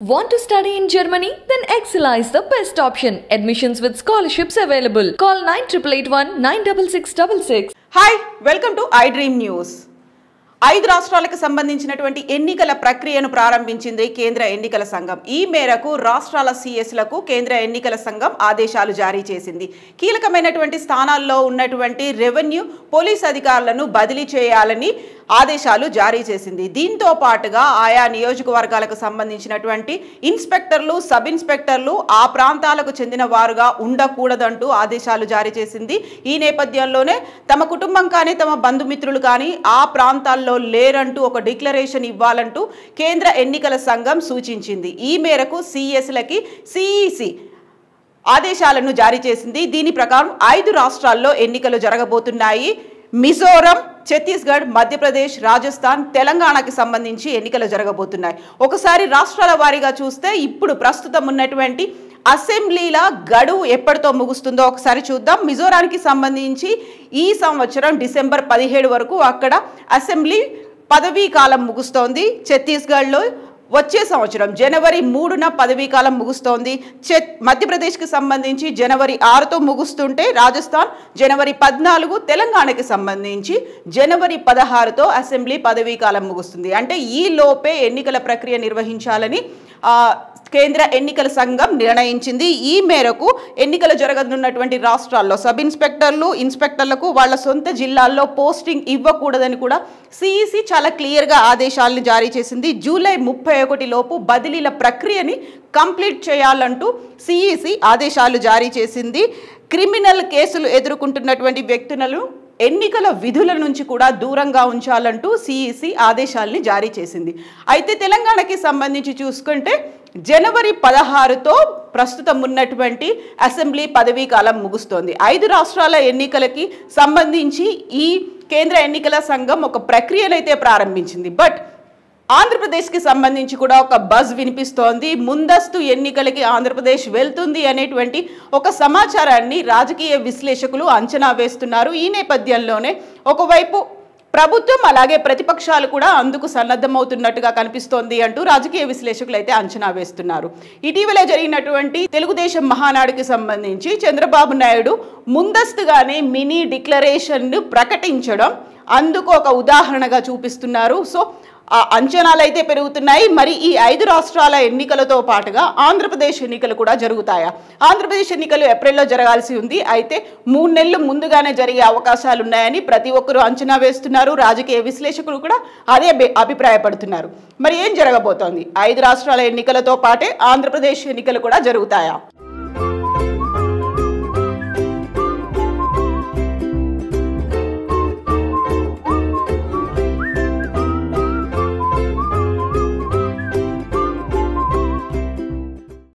Want to study in Germany? Then Excella is the best option. Admissions with scholarships available. Call 9881 Hi, welcome to iDream News. ఐదు రాష్ట్రాలకు సంబంధించినటువంటి ఎన్నికల ప్రక్రియను ప్రారంభించింది కేంద్ర ఎన్నికల సంఘం ఈ మేరకు రాష్ట్రాల సీఎస్లకు కేంద్ర ఎన్నికల సంఘం ఆదేశాలు జారీ చేసింది కీలకమైనటువంటి స్థానాల్లో ఉన్నటువంటి రెవెన్యూ పోలీస్ అధికారులను బదిలీ చేయాలని ఆదేశాలు జారీ చేసింది దీంతో పాటుగా ఆయా నియోజకవర్గాలకు సంబంధించినటువంటి ఇన్స్పెక్టర్లు సబ్ ఇన్స్పెక్టర్లు ఆ ప్రాంతాలకు చెందిన వారుగా ఉండకూడదంటూ ఆదేశాలు జారీ చేసింది ఈ నేపథ్యంలోనే తమ కుటుంబం కానీ తమ బంధుమిత్రులు కానీ ఆ ప్రాంతాల్లో ఎన్నికల్లో లేరంటూ ఒక డిక్లరేషన్ ఇవ్వాలంటూ కేంద్ర ఎన్నికల సంఘం సూచించింది ఈ మేరకు సిఎస్లకి సిఈసి ఆదేశాలను జారీ చేసింది దీని ప్రకారం ఐదు రాష్ట్రాల్లో ఎన్నికలు జరగబోతున్నాయి మిజోరం ఛత్తీస్గఢ్ మధ్యప్రదేశ్ రాజస్థాన్ తెలంగాణకి సంబంధించి ఎన్నికలు జరగబోతున్నాయి ఒకసారి రాష్ట్రాల వారీగా చూస్తే ఇప్పుడు ప్రస్తుతం ఉన్నటువంటి అసెంబ్లీల గడువు ఎప్పటితో ముగుస్తుందో ఒకసారి చూద్దాం మిజోరానికి సంబంధించి ఈ సంవత్సరం డిసెంబర్ పదిహేడు వరకు అక్కడ అసెంబ్లీ పదవీ కాలం ముగుస్తోంది ఛత్తీస్గఢ్లో వచ్చే సంవత్సరం జనవరి మూడున పదవీకాలం ముగుస్తోంది చెత్ మధ్యప్రదేశ్కి సంబంధించి జనవరి ఆరుతో ముగుస్తుంటే రాజస్థాన్ జనవరి పద్నాలుగు తెలంగాణకి సంబంధించి జనవరి పదహారుతో అసెంబ్లీ పదవీకాలం ముగుస్తుంది అంటే ఈ లోపే ఎన్నికల ప్రక్రియ నిర్వహించాలని కేంద్ర ఎన్నికల సంఘం నిర్ణయించింది ఈ మేరకు ఎన్నికలు జరగనున్నటువంటి రాష్ట్రాల్లో సబ్ ఇన్స్పెక్టర్లు ఇన్స్పెక్టర్లకు వాళ్ళ సొంత జిల్లాల్లో పోస్టింగ్ ఇవ్వకూడదని కూడా సిఈసి చాలా క్లియర్గా ఆదేశాలను జారీ చేసింది జూలై ముప్పై ఒకటి లోపు బదిలీల ప్రక్రియని కంప్లీట్ చేయాలంటూ సిఈసి ఆదేశాలు జారీ చేసింది క్రిమినల్ కేసులు ఎదుర్కొంటున్నటువంటి వ్యక్తులను ఎన్నికల విధుల నుంచి కూడా దూరంగా ఉంచాలంటూ సిఈసి ఆదేశాలని జారీ చేసింది అయితే తెలంగాణకి సంబంధించి చూసుకుంటే జనవరి పదహారుతో ప్రస్తుతం ఉన్నటువంటి అసెంబ్లీ పదవీ కాలం ముగుస్తోంది ఐదు రాష్ట్రాల ఎన్నికలకి సంబంధించి ఈ కేంద్ర ఎన్నికల సంఘం ఒక ప్రక్రియనైతే ప్రారంభించింది బట్ ఆంధ్రప్రదేశ్కి సంబంధించి కూడా ఒక బజ్ వినిపిస్తోంది ముందస్తు ఎన్నికలకి ఆంధ్రప్రదేశ్ వెళ్తుంది అనేటువంటి ఒక సమాచారాన్ని రాజకీయ విశ్లేషకులు అంచనా వేస్తున్నారు ఈ నేపథ్యంలోనే ఒకవైపు ప్రభుత్వం అలాగే ప్రతిపక్షాలు కూడా అందుకు సన్నద్ధమవుతున్నట్టుగా కనిపిస్తోంది అంటూ రాజకీయ విశ్లేషకులు అయితే అంచనా వేస్తున్నారు ఇటీవల జరిగినటువంటి తెలుగుదేశం మహానాడుకి సంబంధించి చంద్రబాబు నాయుడు ముందస్తుగానే మినీ డిక్లరేషన్ను ప్రకటించడం అందుకు ఒక ఉదాహరణగా చూపిస్తున్నారు సో ఆ అంచనాలు అయితే పెరుగుతున్నాయి మరి ఈ ఐదు రాష్ట్రాల ఎన్నికలతో పాటుగా ఆంధ్రప్రదేశ్ ఎన్నికలు కూడా జరుగుతాయా ఆంధ్రప్రదేశ్ ఎన్నికలు ఏప్రిల్లో జరగాల్సి ఉంది అయితే మూడు నెలలు ముందుగానే జరిగే అవకాశాలు ఉన్నాయని ప్రతి ఒక్కరూ అంచనా వేస్తున్నారు రాజకీయ విశ్లేషకులు కూడా అదే అభిప్రాయపడుతున్నారు మరి ఏం జరగబోతోంది ఐదు రాష్ట్రాల ఎన్నికలతో పాటే ఆంధ్రప్రదేశ్ ఎన్నికలు కూడా జరుగుతాయా